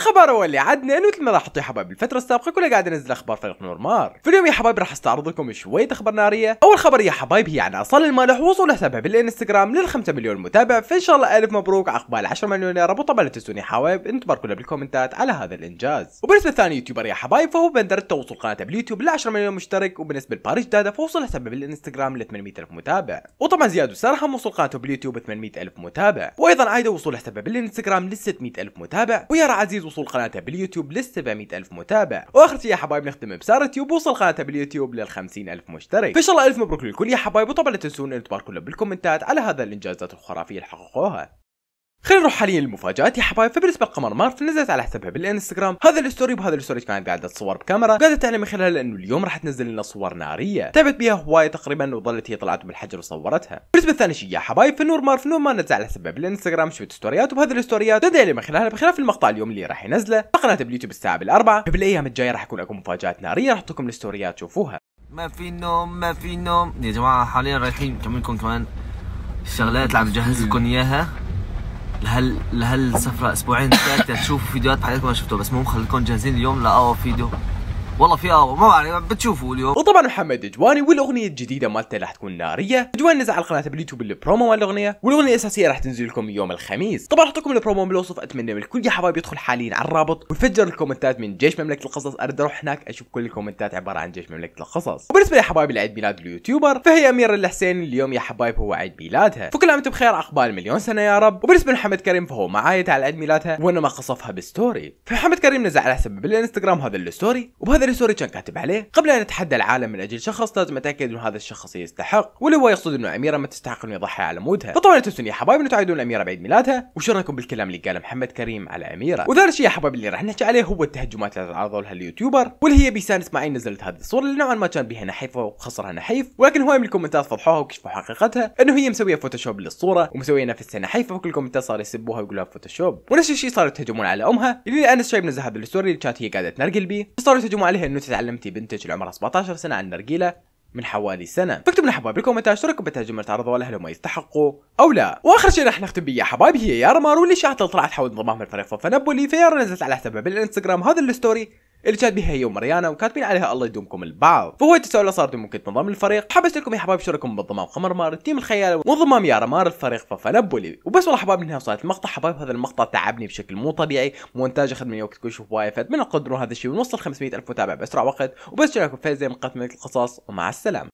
الخبر هو اللي عدنا مثل ما لاحظتوا يا حبايب الفتره السابقه كنا قاعد انزل اخبار فريق نورمار في اليوم يا حبايب راح استعرض لكم شويه اخبار ناريه اول خبر يا حبايب هي عن اصال المالح وصوله سبب بالانستغرام لل 5 مليون متابع فان شاء الله الف مبروك عقبال 10 مليون يا رب وطبعا لا تنسوني حبايب ان تباركونا بالكومنتات على هذا الانجاز وبالنسبه لثاني يوتيوبر يا حبايب فهو بندر توصل قناته باليوتيوب ل 10 مليون مشترك وبالنسبه لباريس دادا فوصل سبب بالانستغرام ل 800 ألف متابع وطبعا زياد وسرهم وصل قناته باليوتيوب ألف متابع وايضا عايده وصول سبب بالانستغرام ل ألف متابع ويا عزيز وصول قناتها باليوتيوب لل 700 ألف متابع واخر شيء يا حبايب نختم بسارة يوتيوب وصل قناتها باليوتيوب لل 50 ألف مشترك فان شاء الله ألف مبروك للكل يا حبايب وطبعا لا تنسون أن تباركوا لنا بالكومنتات على هذا الإنجازات الخرافية اللي حققوها خلينا نروح حاليا للمفاجات يا حبايب فبالنسبه لقمر مارت نزلت على حسابها بالانستغرام هذا الستوري بهذا الستوري كانت قاعده تصور بكاميرا قاعده تعلن من خلالها انه اليوم راح تنزل لنا صور ناريه تعبت بها هوايه تقريبا وظلت هي طلعت بالحجر وصورتها بالنسبه الثاني شيء يا حبايب فنور مارت نور ما نزل على حسابها بالانستغرام شفت ستوريات وبهذه الستوريات تدعي لي من خلالها بخلاف المقطع اليوم اللي راح ينزله قناتها باليوتيوب الساعه بالاربعه فبالايام الجايه راح يكون اكو مفاجات ناريه راح احطكم الستوريات شوفوها ما في نوم ما في نوم يا جماعه حاليا رايحين كمان الشغلات اللي عم جهز لكم اياها لهال لهالسفره اسبوعين ثلاثه تشوفوا فيديوهات بحياتكم ما شفتوها بس مو خليكم جاهزين اليوم لاقوى فيديو والله في ابا آه، ما علي بتشوفوا اليوم وطبعا محمد جواني والاغنيه الجديده مالته راح تكون ناريه جواني نزل على قناته باليوتيوب البرومو مال الاغنيه والاغنيه الاساسيه راح تنزل لكم يوم الخميس طبعا راح لكم البرومو بالوصف اتمنى من الكل يا حبايب يدخل حاليا على الرابط ويفجر الكومنتات من جيش مملكه القصص اريد اروح هناك اشوف كل الكومنتات عباره عن جيش مملكه القصص وبالنسبه يا حبايب لعيد ميلاد اليوتيوبر فهي اميره الحسين اليوم يا حبايب هو عيد ميلادها فكل عام بخير اقبال مليون سنه يا رب وبالنسبه لمحمد كريم فهو معاي على عيد ميلادها ما قصفها بستوري فمحمد كريم نزل على حسب بالانستغرام هذا الستوري وبهذا يعني سوري كان كاتب عليه قبل ان اتحدى العالم من اجل شخص لازم اتاكد انه هذا الشخص يستحق واللي هو يقصد انه اميره ما تستحق انه يضحي على مودها فطبعا انتم يا حبايب تعيدون الاميره بعيد ميلادها وش رايكم بالكلام اللي قاله محمد كريم على اميره وذا الشيء يا حبايب اللي راح نحكي عليه هو التهجمات اللي تعرضوا لها اليوتيوبر واللي هي بيسان اسماعيل نزلت هذه الصوره اللي نوعا ما كان بها نحيفه وخسرها نحيف ولكن هواي من الكومنتات فضحوها وكشفوا حقيقتها انه هي مسويه فوتوشوب للصوره ومسويه نفسها نحيفه وكل الكومنتات صار يسبوها ويقولوا فوتوشوب ونفس الشيء صاروا يتهجمون على امها اللي انس شايب نزل هذه الصوره اللي كانت هي قاعده تنرقل بيه صاروا يتهجمون عليها هي انه تعلمتي بنتك اللي عمرها 17 سنه عن نرجيله من حوالي سنه فاكتبوا لنا حبايبي بالكومنتات شو رايكم بتهجم تعرضوا له لو ما يستحقوا او لا واخر شيء راح نختم بيه يا حبايبي هي يا رمار واللي شاعت طلعت حول انضمامها لفريق فنبولي فيا نزلت على حسابها بالانستغرام هذا الستوري اللي كانت بها هي ومريانا وكاتبين عليها الله يدومكم البعض فهو تساؤل صار ممكن تنضم للفريق حبست لكم يا حبايب شركم بالضمام قمر مار التيم الخيال وانضمام يا رمار الفريق ففنبولي وبس والله حبايب انها وصلت المقطع حبايب هذا المقطع تعبني بشكل مو طبيعي مونتاج اخذ مني وقت كل شوف هواي فاتمنى القدر هذا الشيء ونوصل 500 الف متابع باسرع وقت وبس شارككم فايز زي مقدمه القصص ومع السلامه